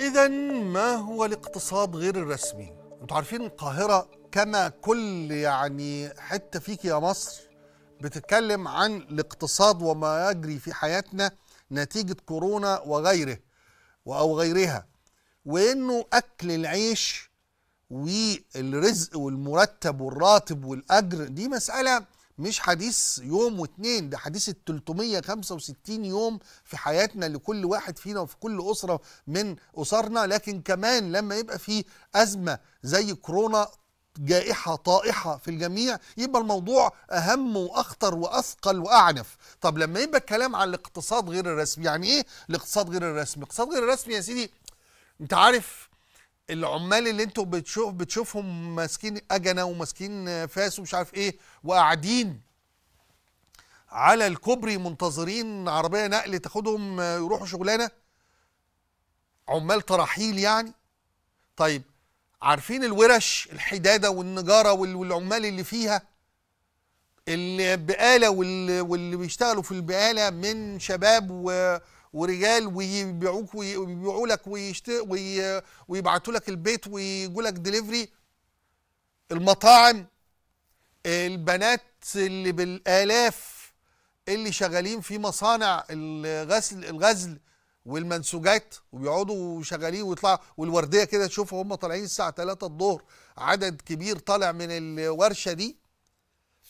إذا ما هو الاقتصاد غير الرسمي؟ أنتوا عارفين القاهرة كما كل يعني حتة فيك يا مصر بتتكلم عن الاقتصاد وما يجري في حياتنا نتيجة كورونا وغيره أو غيرها وإنه أكل العيش والرزق والمرتب والراتب والأجر دي مسألة مش حديث يوم واتنين ده حديث ال 365 يوم في حياتنا لكل واحد فينا وفي كل اسره من اسرنا لكن كمان لما يبقى في ازمه زي كورونا جائحة طائحة في الجميع يبقى الموضوع أهم وأخطر وأثقل وأعنف طب لما يبقى الكلام عن الاقتصاد غير الرسمي يعني إيه الاقتصاد غير الرسمي الاقتصاد غير الرسمي يا سيدي أنت عارف العمال اللي انتوا بتشوف بتشوفهم ماسكين اجنه وماسكين فاس ومش عارف ايه وقاعدين على الكوبري منتظرين عربيه نقل تاخدهم يروحوا شغلانه عمال تراحيل يعني طيب عارفين الورش الحداده والنجاره والعمال اللي فيها البقاله واللي بيشتغلوا في البقاله من شباب و ورجال ويبيعوك ويبيعوا لك ويبعتوا لك البيت ويجوا لك دليفري المطاعم البنات اللي بالالاف اللي شغالين في مصانع الغسل الغزل والمنسوجات وبيقعدوا شغالين ويطلعوا والورديه كده تشوفوا هم طالعين الساعه 3 الظهر عدد كبير طالع من الورشه دي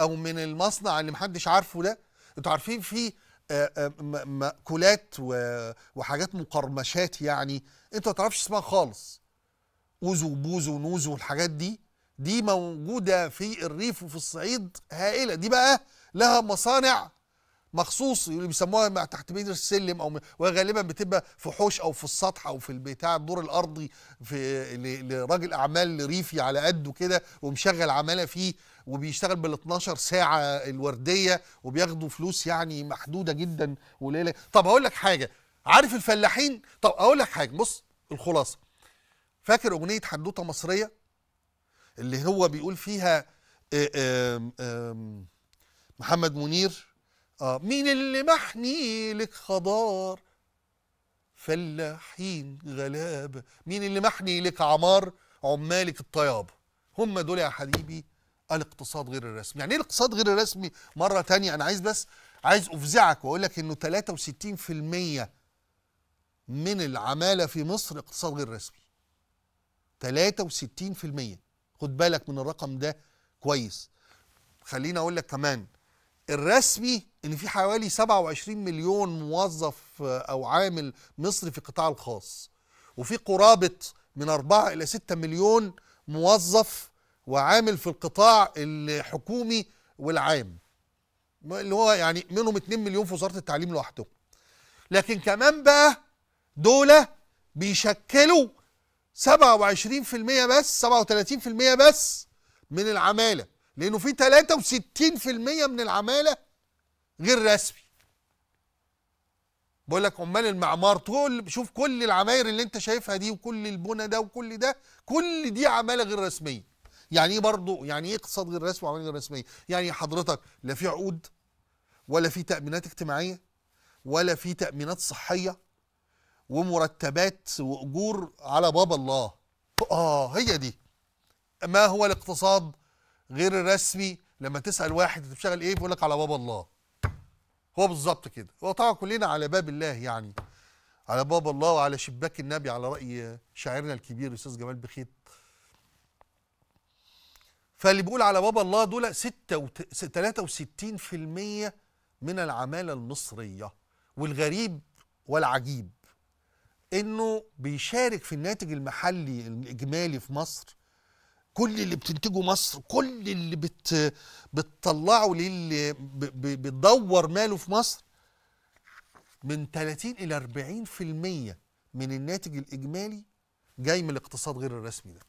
او من المصنع اللي محدش عارفه ده انتوا عارفين في آه، آه، مأكولات وحاجات مقرمشات يعني انت ما تعرفش اسمها خالص اوزو بوزو نوزو والحاجات دي دي موجودة في الريف وفي الصعيد هائلة دي بقى لها مصانع مخصوص بيسموها تحت بير السلم او وغالبا بتبقى في حوش او في السطح او في البتاع الدور الارضي في لراجل اعمال ريفي على قده كده ومشغل عماله فيه وبيشتغل بال 12 ساعه الورديه وبياخدوا فلوس يعني محدوده جدا وليلة طب هقول لك حاجه عارف الفلاحين طب اقول لك حاجه بص الخلاصه فاكر اغنيه حدوته مصريه اللي هو بيقول فيها آه، محمد منير آه مين اللي محني لك خضار فلاحين غلابة مين اللي محني لك عمار عمالك الطياب هم دول يا حبيبي الاقتصاد غير الرسمي يعني ايه الاقتصاد غير الرسمي مرة تانية انا عايز بس عايز افزعك واقول لك انه 63% من العمالة في مصر اقتصاد غير رسمي 63% خد بالك من الرقم ده كويس خليني اقول لك كمان الرسمي ان في حوالي 27 مليون موظف آه، او عامل مصري في القطاع الخاص وفي قرابه من 4 الى 6 مليون موظف وعامل في القطاع الحكومي والعام اللي هو يعني منهم 2 مليون في وزاره التعليم لوحدهم لكن كمان بقى دول بيشكلوا 27% بس 37% بس من العماله لانه في 63% من العماله غير رسمي بقول لك عمال المعمار طول شوف كل العماير اللي انت شايفها دي وكل البنى ده وكل ده كل دي عماله غير رسميه يعني ايه برضه يعني ايه اقتصاد غير رسمي وعماله غير رسميه يعني حضرتك لا في عقود ولا في تامينات اجتماعيه ولا في تامينات صحيه ومرتبات واجور على باب الله اه هي دي ما هو الاقتصاد غير الرسمي لما تسال واحد انت بتشتغل ايه بيقول لك على باب الله هو بالظبط كده هو طبعا كلنا على باب الله يعني على باب الله وعلى شباك النبي على راي شاعرنا الكبير الاستاذ جمال بخيت فاللي بيقول على باب الله دول 63% من العماله المصريه والغريب والعجيب انه بيشارك في الناتج المحلي الاجمالي في مصر كل اللي بتنتجه مصر كل اللي بت بتطلعه للي بتدور ماله في مصر من 30 إلى 40% من الناتج الإجمالي جاي من الاقتصاد غير الرسمي ده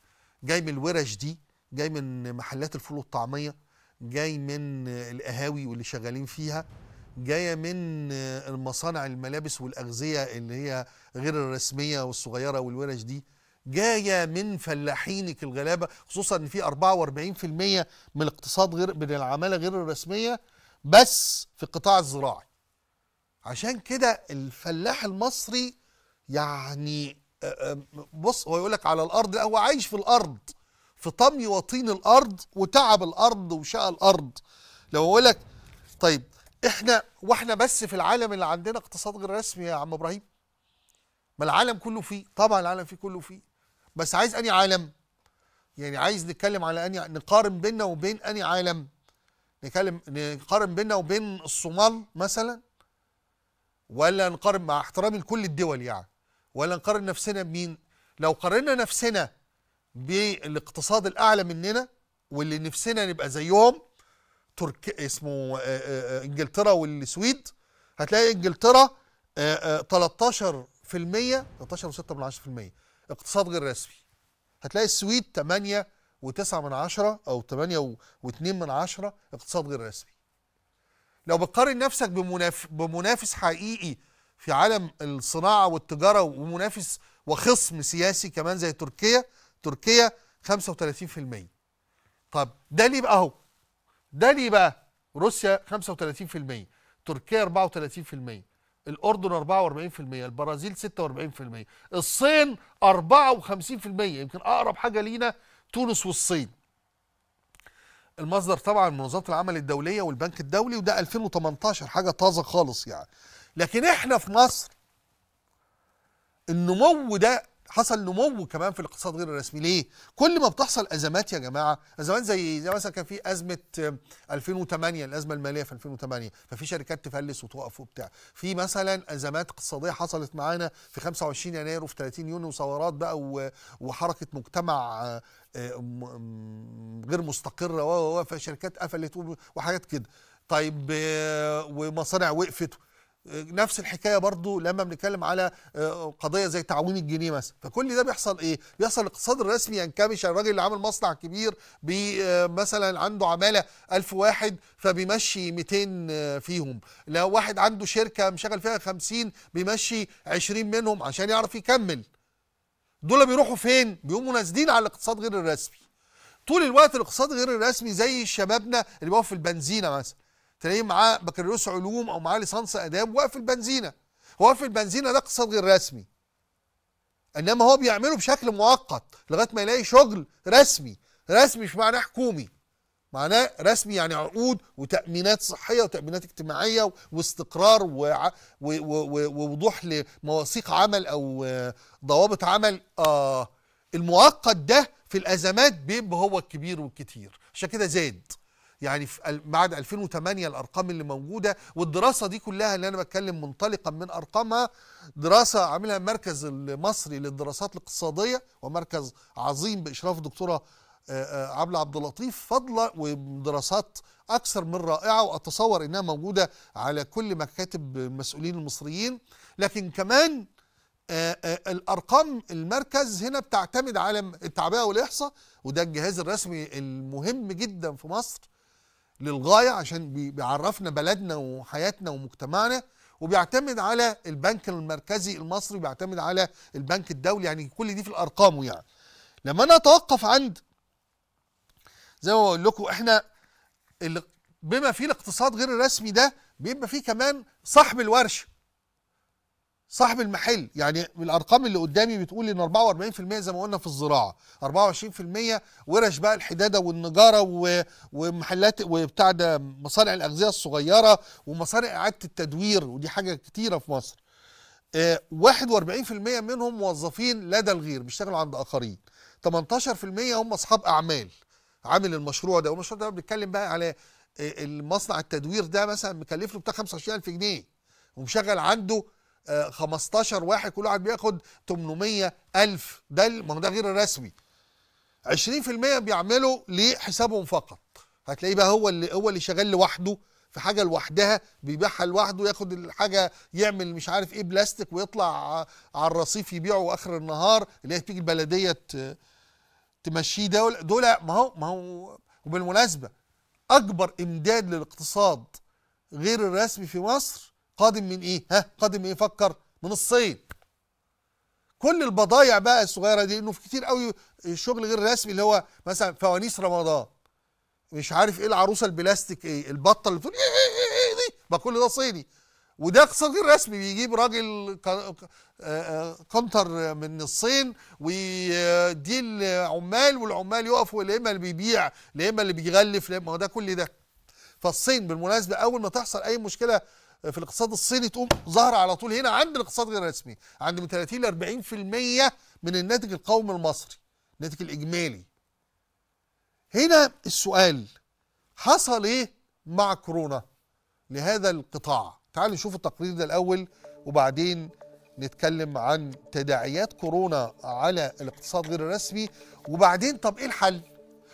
جاي من الورش دي جاي من محلات الفول والطعمية جاي من القهاوي واللي شغالين فيها جايه من المصانع الملابس والاغذيه اللي هي غير الرسميه والصغيره والورش دي جايه من فلاحينك الغلابه خصوصا ان في 44% من الاقتصاد غير من العماله غير الرسميه بس في القطاع الزراعي عشان كده الفلاح المصري يعني آه، آه، بص هو يقول لك على الارض لا هو عايش في الارض في طمي وطين الارض وتعب الارض وشاء الارض لو اقول لك طيب احنا واحنا بس في العالم اللي عندنا اقتصاد غير رسمي يا عم ابراهيم ما العالم كله فيه طبعا العالم فيه كله فيه بس عايز اني عالم يعني عايز نتكلم على اني نقارن بيننا وبين اني عالم نتكلم نقارن بيننا وبين الصومال مثلا ولا نقارن مع احترامي لكل الدول يعني ولا نقارن نفسنا بمين لو قارنا نفسنا بالاقتصاد الاعلى مننا واللي نفسنا نبقى زيهم ترك اسمه آه، آه، آه، انجلترا والسويد هتلاقي انجلترا 13% 13 اقتصاد غير رسمي هتلاقي السويد 8 و9 من عشرة أو 8 و2 من عشرة اقتصاد غير رسمي لو بتقارن نفسك بمناف... بمنافس حقيقي في عالم الصناعة والتجارة ومنافس وخصم سياسي كمان زي تركيا تركيا 35% طب ده ليه بقى اهو ده ليه بقى روسيا 35% تركيا 34% الاردن 44% البرازيل 46% الصين 54% يمكن اقرب حاجه لينا تونس والصين المصدر طبعا من وزاره العمل الدوليه والبنك الدولي وده 2018 حاجه طازه خالص يعني لكن احنا في مصر النمو ده حصل نمو كمان في الاقتصاد غير الرسمي ليه كل ما بتحصل ازمات يا جماعه ازمات زي زي مثلا كان في ازمه 2008 الازمه الماليه في 2008 ففي شركات تفلس وتقف وبتاع في مثلا ازمات اقتصاديه حصلت معانا في 25 يناير وفي 30 يونيو وثورات بقى وحركه مجتمع آه، غير مستقره و فشركات قفلت وحاجات كده طيب آه، ومصانع وقفت نفس الحكايه برضو لما بنتكلم على آه، قضيه زي تعويم الجنيه مثلا فكل ده بيحصل ايه بيحصل الاقتصاد الرسمي ينكمش الراجل اللي عامل مصنع كبير آه، مثلا عنده عماله ألف واحد فبيمشي 200 آه، فيهم لو واحد عنده شركه مشغل فيها 50 بيمشي 20 منهم عشان يعرف يكمل دول بيروحوا فين بيقوموا نازلين على الاقتصاد غير الرسمي طول الوقت الاقتصاد غير الرسمي زي شبابنا اللي بيقف في البنزينه مثلا تلاقيه معاه بكالوريوس علوم او معاه ليسانس اداب واقف البنزينه هو في البنزينه ده اقتصاد غير رسمي انما هو بيعمله بشكل مؤقت لغايه ما يلاقي شغل رسمي رسمي مش معناه حكومي معناه رسمي يعني عقود وتأمينات صحية وتأمينات اجتماعية واستقرار ووضوح لمواثيق عمل أو آه، ضوابط عمل آه المؤقت ده في الأزمات بيبقى هو الكبير والكتير عشان كده زاد يعني في بعد 2008 الارقام اللي موجوده والدراسه دي كلها اللي انا بتكلم منطلقا من ارقامها دراسه عاملها المركز المصري للدراسات الاقتصاديه ومركز عظيم باشراف الدكتوره عبله عبد اللطيف فضله ودراسات اكثر من رائعه واتصور انها موجوده على كل مكاتب المسؤولين المصريين لكن كمان الارقام المركز هنا بتعتمد على التعبئه والاحصاء وده الجهاز الرسمي المهم جدا في مصر للغايه عشان بيعرفنا بلدنا وحياتنا ومجتمعنا وبيعتمد على البنك المركزي المصري بيعتمد على البنك الدولي يعني كل دي في الارقام يعني لما انا اتوقف عند زي ما بقول لكم احنا بما فيه الاقتصاد غير الرسمي ده بيبقى فيه كمان صاحب الورشه صاحب المحل يعني الارقام اللي قدامي بتقول ان 44% زي ما قلنا في الزراعه 24% ورش بقى الحداده والنجاره ومحلات وبتاع ده مصانع الاغذيه الصغيره ومصانع اعاده التدوير ودي حاجه كتيره في مصر 41% آه، منهم موظفين لدى الغير بيشتغلوا عند اخرين 18% هم اصحاب اعمال عامل المشروع ده والمشروع ده بنتكلم بقى على آه، المصنع التدوير ده مثلا مكلف له بتاع 25000 جنيه ومشغل عنده 15 آه، واحد كل واحد بياخد 800 ألف ده ما هو ده غير الرسمي 20% بيعملوا لحسابهم فقط هتلاقيه بقى هو اللي هو اللي شغال لوحده في حاجه لوحدها بيبيعها لوحده ياخد الحاجه يعمل مش عارف ايه بلاستيك ويطلع على الرصيف يبيعه اخر النهار اللي هي تيجي البلديه تمشيه دول دول ما هو ما هو وبالمناسبه اكبر امداد للاقتصاد غير الرسمي في مصر قادم من ايه ها قادم من ايه فكر من الصين كل البضايع بقى الصغيره دي انه في كتير قوي الشغل غير رسمي اللي هو مثلا فوانيس رمضان مش عارف ايه العروسه البلاستيك ايه البطه اللي بتقول ايه ايه ايه, دي إيه، إيه، إيه. ما كل ده صيني وده اقتصاد غير رسمي بيجيب راجل آه، آه، قنطر من الصين ويديه العمال والعمال يقفوا يا اما اللي بيبيع يا اما اللي بيغلف ما هو ده كل ده فالصين بالمناسبه اول ما تحصل اي مشكله في الاقتصاد الصيني تقوم ظهر على طول هنا عند الاقتصاد غير الرسمي عند من 30 ل 40% من الناتج القومي المصري الناتج الاجمالي هنا السؤال حصل ايه مع كورونا لهذا القطاع تعالوا نشوف التقرير ده الاول وبعدين نتكلم عن تداعيات كورونا على الاقتصاد غير الرسمي وبعدين طب ايه الحل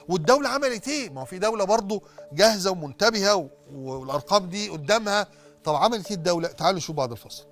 والدولة عملت ايه ما في دولة برضه جاهزة ومنتبهة والارقام دي قدامها طب عملت ايه الدوله تعالوا شوف بعد الفصل